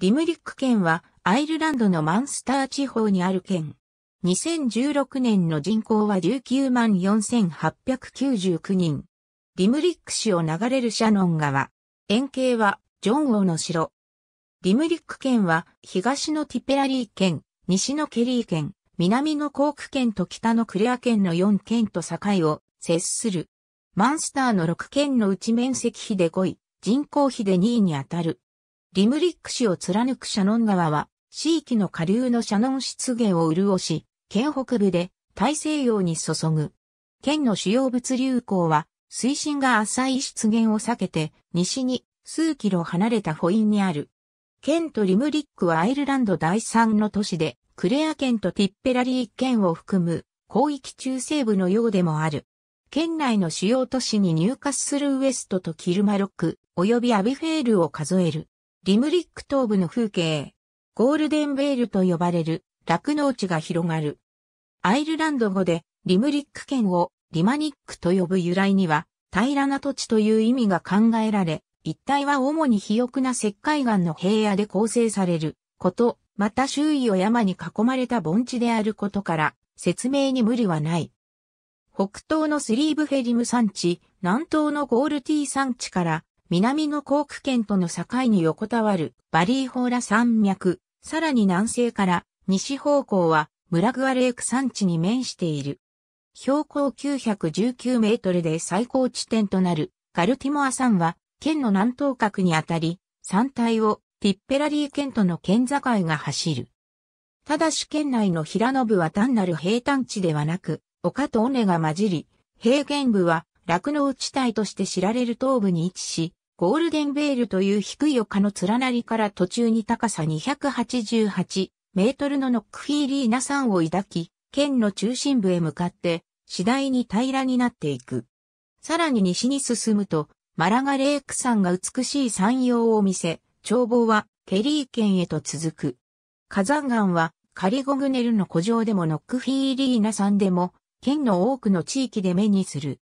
リムリック県はアイルランドのマンスター地方にある県。2016年の人口は19万4899人。リムリック市を流れるシャノン川。円形はジョン王の城。リムリック県は東のティペラリー県、西のケリー県、南のコーク県と北のクレア県の4県と境を接する。マンスターの6県のうち面積比で5位、人口比で2位にあたる。リムリック市を貫くシャノン川は、地域の下流のシャノン湿原を潤し、県北部で大西洋に注ぐ。県の主要物流港は、水深が浅い湿原を避けて、西に数キロ離れたホインにある。県とリムリックはアイルランド第三の都市で、クレア県とティッペラリー県を含む広域中西部のようでもある。県内の主要都市に入荷するウエストとキルマロック、及びアビフェールを数える。リムリック東部の風景、ゴールデンベールと呼ばれる酪農地が広がる。アイルランド語でリムリック県をリマニックと呼ぶ由来には平らな土地という意味が考えられ、一帯は主に肥沃な石灰岩の平野で構成されること、また周囲を山に囲まれた盆地であることから説明に無理はない。北東のスリーブフェリム山地、南東のゴールティー山地から南の航空圏との境に横たわるバリーホーラ山脈、さらに南西から西方向はムラグアレーク山地に面している。標高919メートルで最高地点となるガルティモア山は県の南東角にあたり、山体をティッペラリー県との県境が走る。ただし県内の平野部は単なる平坦地ではなく、丘と尾根が混じり、平原部は酪農地帯として知られる東部に位置し、ゴールデンベールという低い丘の連なりから途中に高さ288メートルのノックフィーリーナ山を抱き、県の中心部へ向かって次第に平らになっていく。さらに西に進むと、マラガレーク山が美しい山陽を見せ、眺望はケリー県へと続く。火山岩はカリゴグネルの古城でもノックフィーリーナ山でも、県の多くの地域で目にする。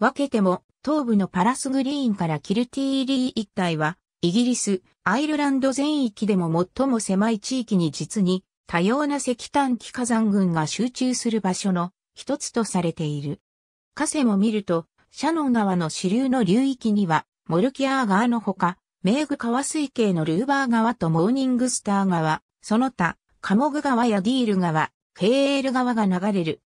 分けても、東部のパラスグリーンからキルティーリー一帯は、イギリス、アイルランド全域でも最も狭い地域に実に多様な石炭気火山群が集中する場所の一つとされている。河川も見ると、シャノン川の支流の流域には、モルキアー川のほか、メーグ川水系のルーバー川とモーニングスター川、その他、カモグ川やディール川、ケーエール川が流れる。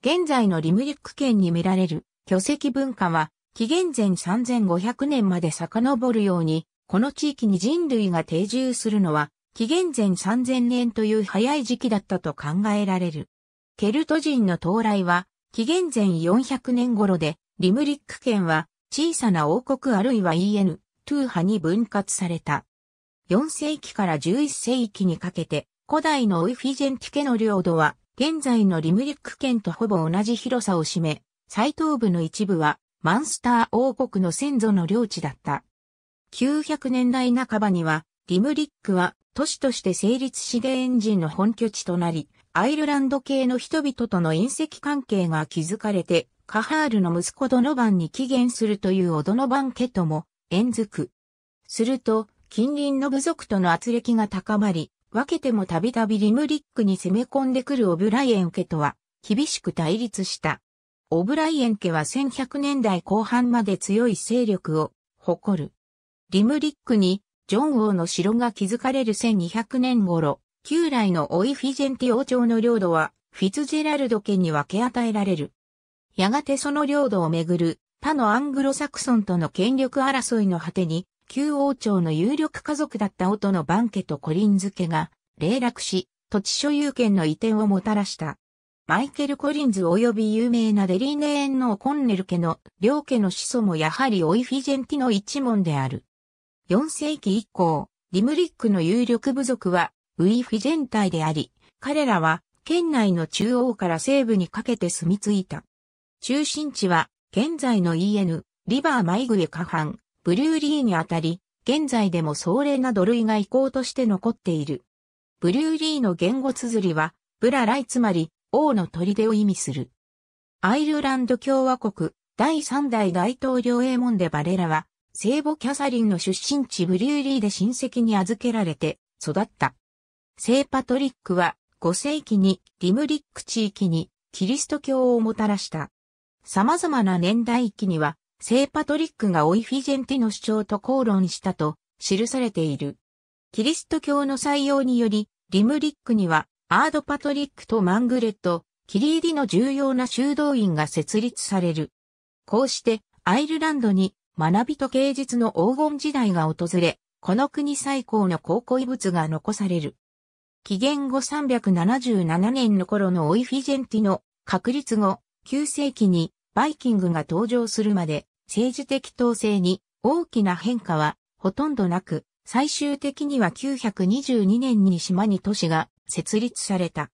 現在のリムリック県に見られる巨石文化は、紀元前3500年まで遡るように、この地域に人類が定住するのは、紀元前3000年という早い時期だったと考えられる。ケルト人の到来は、紀元前400年頃で、リムリック県は小さな王国あるいは EN、トゥーハに分割された。4世紀から11世紀にかけて、古代のオイフィジェンティ家の領土は、現在のリムリック県とほぼ同じ広さを占め、最東部の一部はマンスター王国の先祖の領地だった。900年代半ばには、リムリックは都市として成立しでエンジンの本拠地となり、アイルランド系の人々との隕石関係が築かれて、カハールの息子ドノバンに起源するというオドノバン家とも縁づく。すると、近隣の部族との圧力が高まり、分けてもたびたびリムリックに攻め込んでくるオブライエン家とは、厳しく対立した。オブライエン家は1100年代後半まで強い勢力を誇る。リムリックにジョン王の城が築かれる1200年頃、旧来のオイフィジェンティ王朝の領土はフィツジェラルド家に分け与えられる。やがてその領土をめぐる他のアングロサクソンとの権力争いの果てに、旧王朝の有力家族だった音のバン家とコリンズ家が、霊落し、土地所有権の移転をもたらした。マイケル・コリンズ及び有名なデリーネエンのコンネル家の両家の始祖もやはりオイフィジェンティの一門である。4世紀以降、リムリックの有力部族はウイフィジェン隊であり、彼らは県内の中央から西部にかけて住み着いた。中心地は現在の EN、リバー・マイグエ下半、ブリューリーにあたり、現在でも壮麗な土塁が遺構として残っている。ブリューリーの言語綴りは、ブラライつまり、王の砦を意味する。アイルランド共和国第3代大統領エーモンデ・バレラは、聖母キャサリンの出身地ブリューリーで親戚に預けられて育った。聖パトリックは5世紀にリムリック地域にキリスト教をもたらした。様々な年代域には、聖パトリックがオイフィジェンティの主張と口論したと記されている。キリスト教の採用により、リムリックにはアード・パトリックとマングレット、キリーディの重要な修道院が設立される。こうしてアイルランドに学びと芸術の黄金時代が訪れ、この国最高の考古遺物が残される。紀元後377年の頃のオイフィジェンティの確立後、9世紀にバイキングが登場するまで政治的統制に大きな変化はほとんどなく、最終的には922年に島に都市が設立された。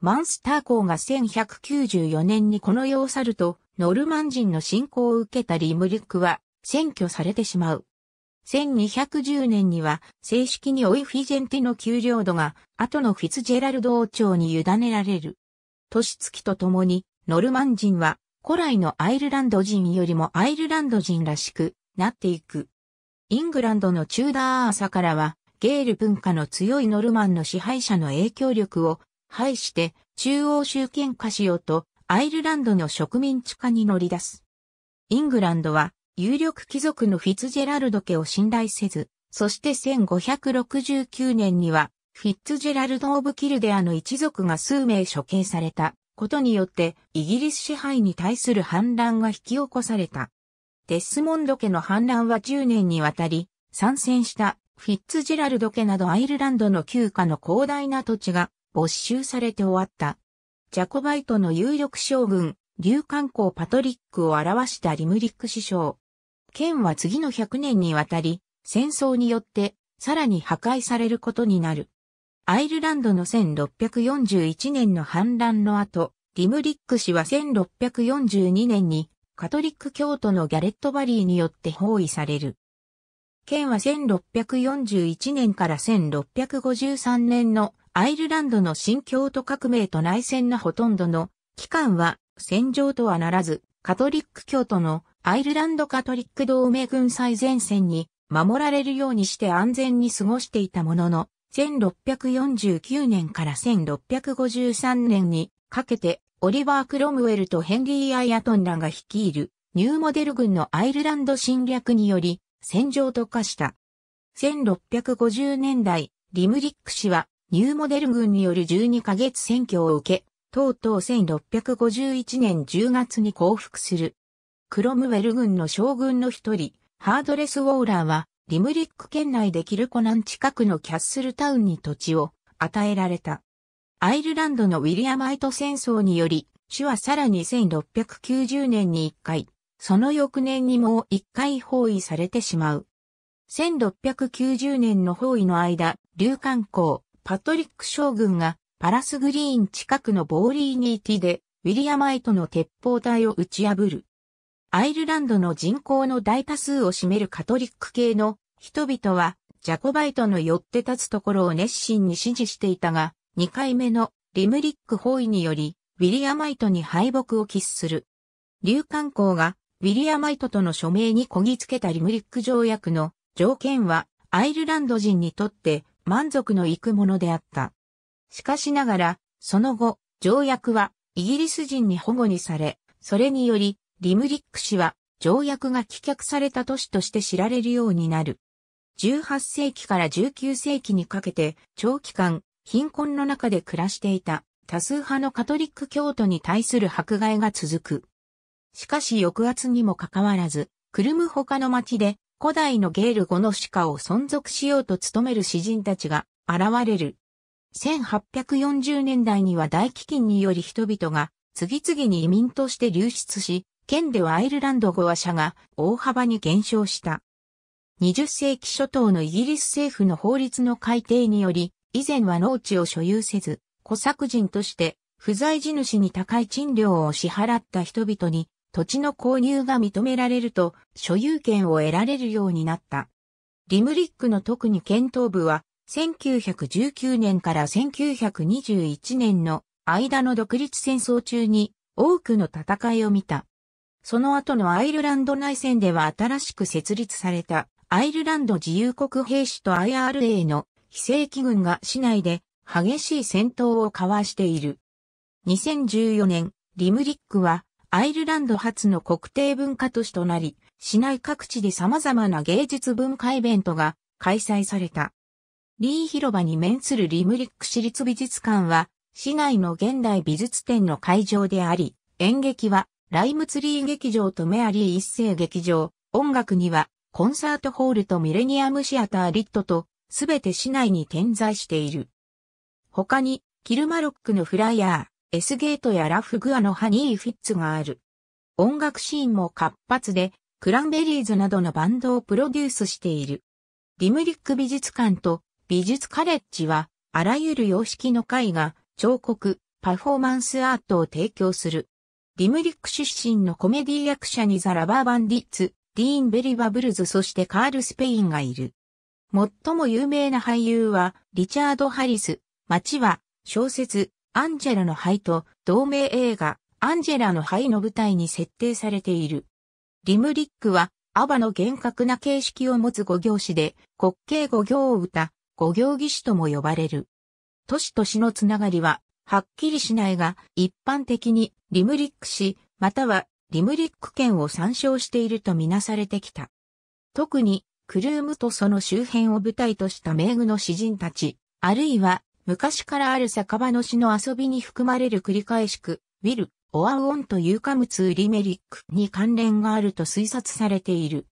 マンスター校が1194年にこの世を去ると、ノルマン人の侵攻を受けたリムリックは、占拠されてしまう。1210年には、正式にオイフィジェンティの給料度が、後のフィツジェラルド王朝に委ねられる。年月とともに、ノルマン人は、古来のアイルランド人よりもアイルランド人らしくなっていく。イングランドのチューダーアーサからは、ゲール文化の強いノルマンの支配者の影響力を排して中央集権化しようとアイルランドの植民地化に乗り出す。イングランドは有力貴族のフィッツジェラルド家を信頼せず、そして1569年にはフィッツジェラルド・オブ・キルデアの一族が数名処刑されたことによってイギリス支配に対する反乱が引き起こされた。デスモンド家の反乱は10年にわたり参戦したフィッツジェラルド家などアイルランドの旧家の広大な土地が没収されて終わった。ジャコバイトの有力将軍、流観光パトリックを表したリムリック首相。県は次の100年にわたり、戦争によってさらに破壊されることになる。アイルランドの1641年の反乱の後、リムリック氏は1642年にカトリック教徒のギャレットバリーによって包囲される。県は1641年から1653年のアイルランドの新教徒革命と内戦のほとんどの期間は戦場とはならず、カトリック教徒のアイルランドカトリック同盟軍最前線に守られるようにして安全に過ごしていたものの、1649年から1653年にかけてオリバー・クロムウェルとヘンリー・アイアトンらが率いるニューモデル軍のアイルランド侵略により戦場と化した。1650年代、リムリック氏はニューモデル軍による12ヶ月選挙を受け、とうとう1651年10月に降伏する。クロムウェル軍の将軍の一人、ハードレス・ウォーラーは、リムリック県内でキルコナン近くのキャッスルタウンに土地を与えられた。アイルランドのウィリアマイト戦争により、市はさらに1690年に1回、その翌年にもう一回包囲されてしまう。1690年の包囲の間、流漢公、パトリック将軍がパラスグリーン近くのボーリーニーティでウィリアマイトの鉄砲隊を打ち破る。アイルランドの人口の大多数を占めるカトリック系の人々はジャコバイトの寄って立つところを熱心に支持していたが、2回目のリムリック包囲によりウィリアマイトに敗北を喫する。流漢公がウィリアマイトとの署名にこぎつけたリムリック条約の条件はアイルランド人にとって満足のいくものであった。しかしながら、その後、条約はイギリス人に保護にされ、それにより、リムリック氏は条約が棄却された都市として知られるようになる。18世紀から19世紀にかけて長期間貧困の中で暮らしていた多数派のカトリック教徒に対する迫害が続く。しかし抑圧にもかかわらず、クルム他の町で古代のゲール語の歯科を存続しようと努める詩人たちが現れる。1840年代には大飢饉により人々が次々に移民として流出し、県ではアイルランド語話者が大幅に減少した。20世紀初頭のイギリス政府の法律の改定により、以前は農地を所有せず、小作人として不在地主に高い賃料を支払った人々に土地の購入が認められると所有権を得られるようになった。リムリックの特に検討部は、1919年から1921年の間の独立戦争中に多くの戦いを見た。その後のアイルランド内戦では新しく設立されたアイルランド自由国兵士と IRA の非正規軍が市内で激しい戦闘を交わしている。2014年、リムリックはアイルランド初の国定文化都市となり、市内各地で様々な芸術文化イベントが開催された。リー広場に面するリムリック市立美術館は、市内の現代美術展の会場であり、演劇はライムツリー劇場とメアリー一世劇場、音楽にはコンサートホールとミレニアムシアターリットと、すべて市内に点在している。他に、キルマロックのフライヤー、エスゲートやラフグアのハニーフィッツがある。音楽シーンも活発で、クランベリーズなどのバンドをプロデュースしている。ディムリック美術館と美術カレッジは、あらゆる様式の絵画、彫刻、パフォーマンスアートを提供する。ディムリック出身のコメディ役者にザ・ラバーバンディッツ、ディーン・ベリバブルズそしてカール・スペインがいる。最も有名な俳優はリチャード・ハリス、街は小説、アンジェラの灰と同名映画、アンジェラの灰の舞台に設定されている。リムリックは、アバの厳格な形式を持つ五行詩で、滑稽五行を歌、五行義士とも呼ばれる。都市と市のつながりは、はっきりしないが、一般的にリムリック市、またはリムリック県を参照しているとみなされてきた。特に、クルームとその周辺を舞台とした名具の詩人たち、あるいは昔からある酒場の詩の遊びに含まれる繰り返しく、ウィル、オアウオンとーカムツーリメリックに関連があると推察されている。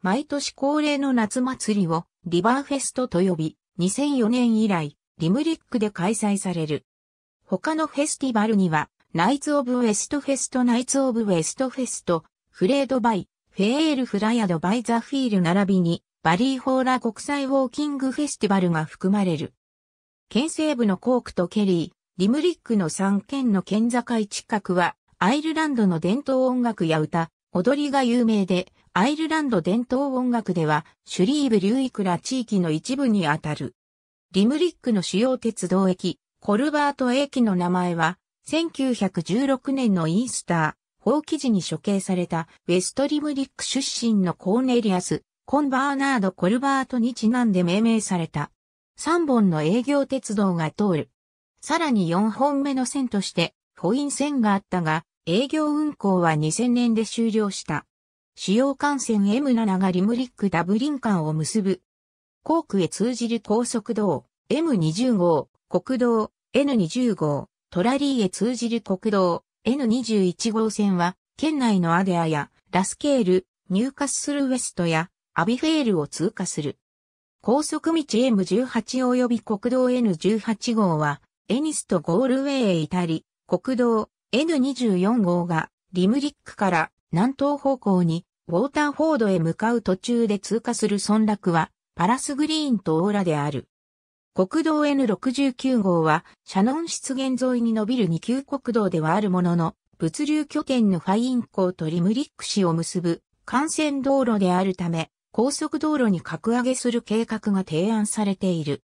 毎年恒例の夏祭りをリバーフェストと呼び、2004年以来、リムリックで開催される。他のフェスティバルには、ナイツ・オブ・ウェストフェスト、ナイツ・オブ・ウェストフェスト、フレード・バイ、フェール・フライアド・バイ・ザ・フィール並びに、バリー・ホーラ国際ウォーキングフェスティバルが含まれる。県西部のコークとケリー、リムリックの3県の県境近くは、アイルランドの伝統音楽や歌、踊りが有名で、アイルランド伝統音楽では、シュリーブ・リューイクラ地域の一部にあたる。リムリックの主要鉄道駅、コルバート駅の名前は、1916年のインスター、放記時に処刑されたウェストリムリック出身のコーネリアス、コンバーナード・コルバートにちなんで命名された。3本の営業鉄道が通る。さらに4本目の線として、フイン線があったが、営業運行は2000年で終了した。主要幹線 M7 がリムリック・ダブリン間を結ぶ。航空へ通じる高速道 M20 号、国道 N20 号、トラリーへ通じる国道 N21 号線は、県内のアデアやラスケール、ニューカッスルウエストやアビフェールを通過する。高速道 M18 及び国道 N18 号は、エニストゴールウェイへ至り、国道 N24 号がリムリックから南東方向にウォーターフォードへ向かう途中で通過する村落はパラスグリーンとオーラである。国道 N69 号はシャノン湿原沿いに伸びる二級国道ではあるものの物流拠点のファイン港とリムリック市を結ぶ幹線道路であるため高速道路に格上げする計画が提案されている。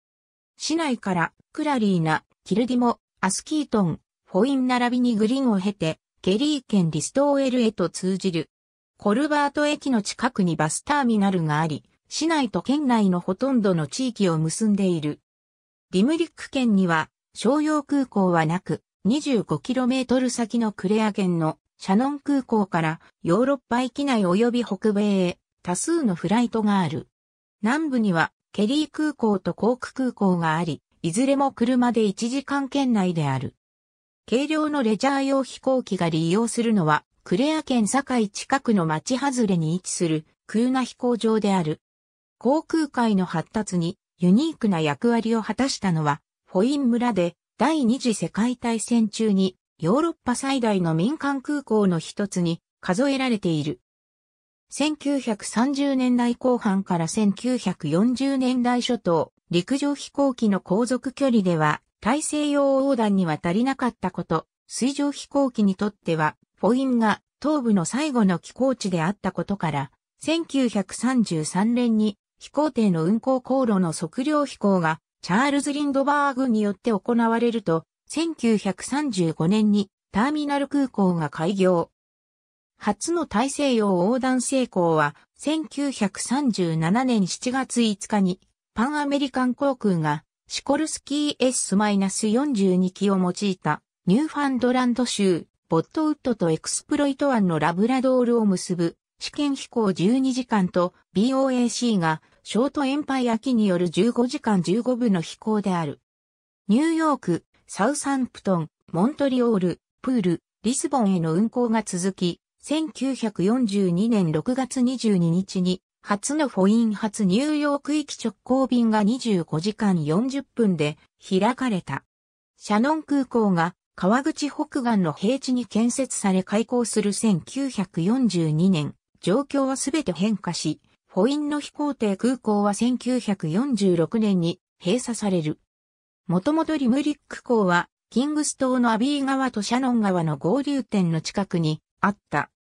市内からクラリーナ、キルディモ、アスキートン、フォイン並びにグリーンを経て、ケリー県リストーエルへと通じる。コルバート駅の近くにバスターミナルがあり、市内と県内のほとんどの地域を結んでいる。ディムリック県には商用空港はなく、25km 先のクレア県のシャノン空港からヨーロッパ域内及び北米へ多数のフライトがある。南部にはケリー空港とコーク空港があり、いずれも車で1時間圏内である。軽量のレジャー用飛行機が利用するのは、クレア県境近くの町外れに位置するクーナ飛行場である。航空界の発達にユニークな役割を果たしたのは、フォイン村で第二次世界大戦中にヨーロッパ最大の民間空港の一つに数えられている。1930年代後半から1940年代初頭、陸上飛行機の航続距離では、大西洋横断には足りなかったこと、水上飛行機にとっては、ポインが東部の最後の寄港地であったことから、1933年に飛行艇の運航航路の測量飛行がチャールズ・リンドバーグによって行われると、1935年にターミナル空港が開業。初の大西洋横断成功は、1937年7月5日に、パンアメリカン航空が、シコルスキー S-42 機を用いた、ニューファンドランド州、ボットウッドとエクスプロイト湾のラブラドールを結ぶ、試験飛行12時間と BOAC が、ショートエンパイア機による15時間15分の飛行である。ニューヨーク、サウサンプトン、モントリオール、プール、リスボンへの運行が続き、1942年6月22日に、初のフォイン初ニューヨーク行き直行便が25時間40分で開かれた。シャノン空港が川口北岸の平地に建設され開港する1942年、状況はすべて変化し、フォインの飛行艇空港は1946年に閉鎖される。もともとリムリック港は、キングス島のアビー川とシャノン川の合流点の近くにあった。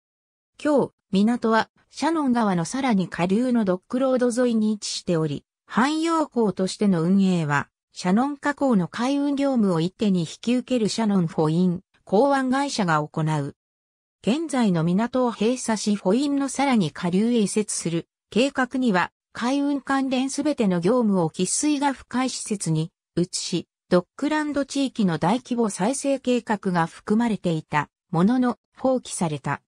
今日、港は、シャノン川のさらに下流のドックロード沿いに位置しており、汎用港としての運営は、シャノン河口の海運業務を一手に引き受けるシャノンフォイン、港湾会社が行う。現在の港を閉鎖しフォインのさらに下流へ移設する計画には、海運関連すべての業務を喫水が深い施設に移し、ドックランド地域の大規模再生計画が含まれていたものの放棄された。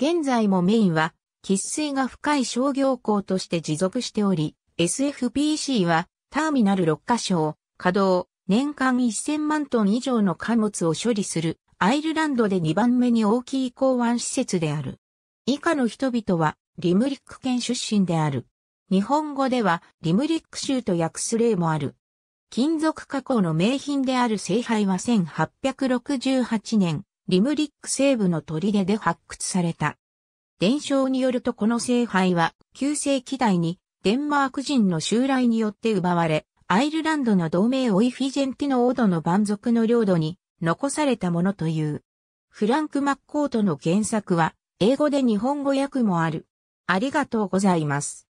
現在もメインは、喫水が深い商業港として持続しており、SFPC は、ターミナル6カ所を、稼働、年間1000万トン以上の貨物を処理する、アイルランドで2番目に大きい港湾施設である。以下の人々は、リムリック県出身である。日本語では、リムリック州と訳す例もある。金属加工の名品である聖杯は1868年、リムリック西部の砦で発掘された。伝承によるとこの聖杯は旧世紀代にデンマーク人の襲来によって奪われ、アイルランドの同盟オイフィジェンティノオードの蛮族の領土に残されたものという。フランク・マッコートの原作は英語で日本語訳もある。ありがとうございます。